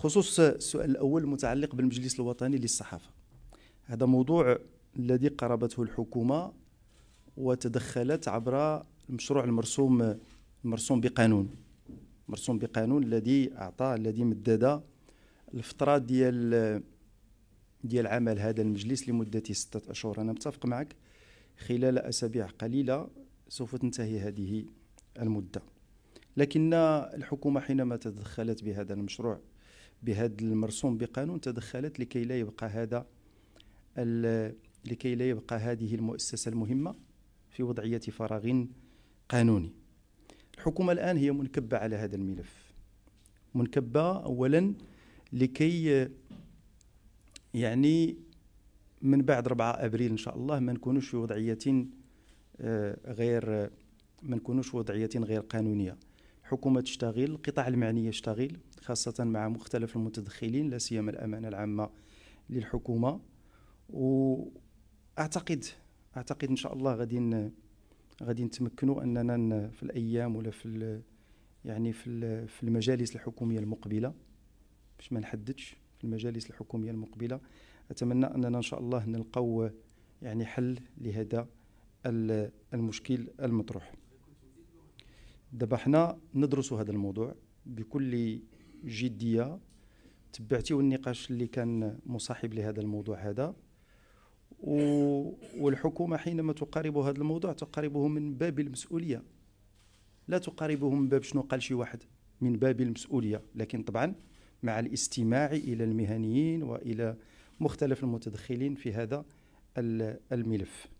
بخصوص السؤال الأول المتعلق بالمجلس الوطني للصحافة هذا موضوع الذي قربته الحكومة وتدخلت عبر المشروع المرسوم المرسوم بقانون مرسوم بقانون الذي أعطى الذي مدد الفترة ديال ديال عمل هذا المجلس لمدة ستة أشهر أنا متفق معك خلال أسابيع قليلة سوف تنتهي هذه المدة لكن الحكومة حينما تدخلت بهذا المشروع بهذا المرسوم بقانون تدخلت لكي لا يبقى هذا لكي لا يبقى هذه المؤسسة المهمة في وضعية فراغ قانوني الحكومة الآن هي منكبة على هذا الملف منكبة أولا لكي يعني من بعد 4 أبريل إن شاء الله ما نكونوش في وضعية آه، غير ما نكونوش في وضعية غير قانونية حكومة تشتغل القطاع المعني يشتغل خاصة مع مختلف المتدخلين لا سيما الأمانة العامة للحكومة وأعتقد أعتقد إن شاء الله غادي غادي نتمكنوا أننا في الأيام ولا في يعني في في المجالس الحكومية المقبلة باش ما نحددش في المجالس الحكومية المقبلة أتمنى أننا إن شاء الله نلقاو يعني حل لهذا المشكل المطروح دابا حنا ندرسوا هذا الموضوع بكل جديه تبعتي النقاش اللي كان مصاحب لهذا الموضوع هذا و... والحكومه حينما تقارب هذا الموضوع تقاربه من باب المسؤوليه لا تقاربه من باب شنو قال شي واحد من باب المسؤوليه لكن طبعا مع الاستماع الى المهنيين والى مختلف المتدخلين في هذا الملف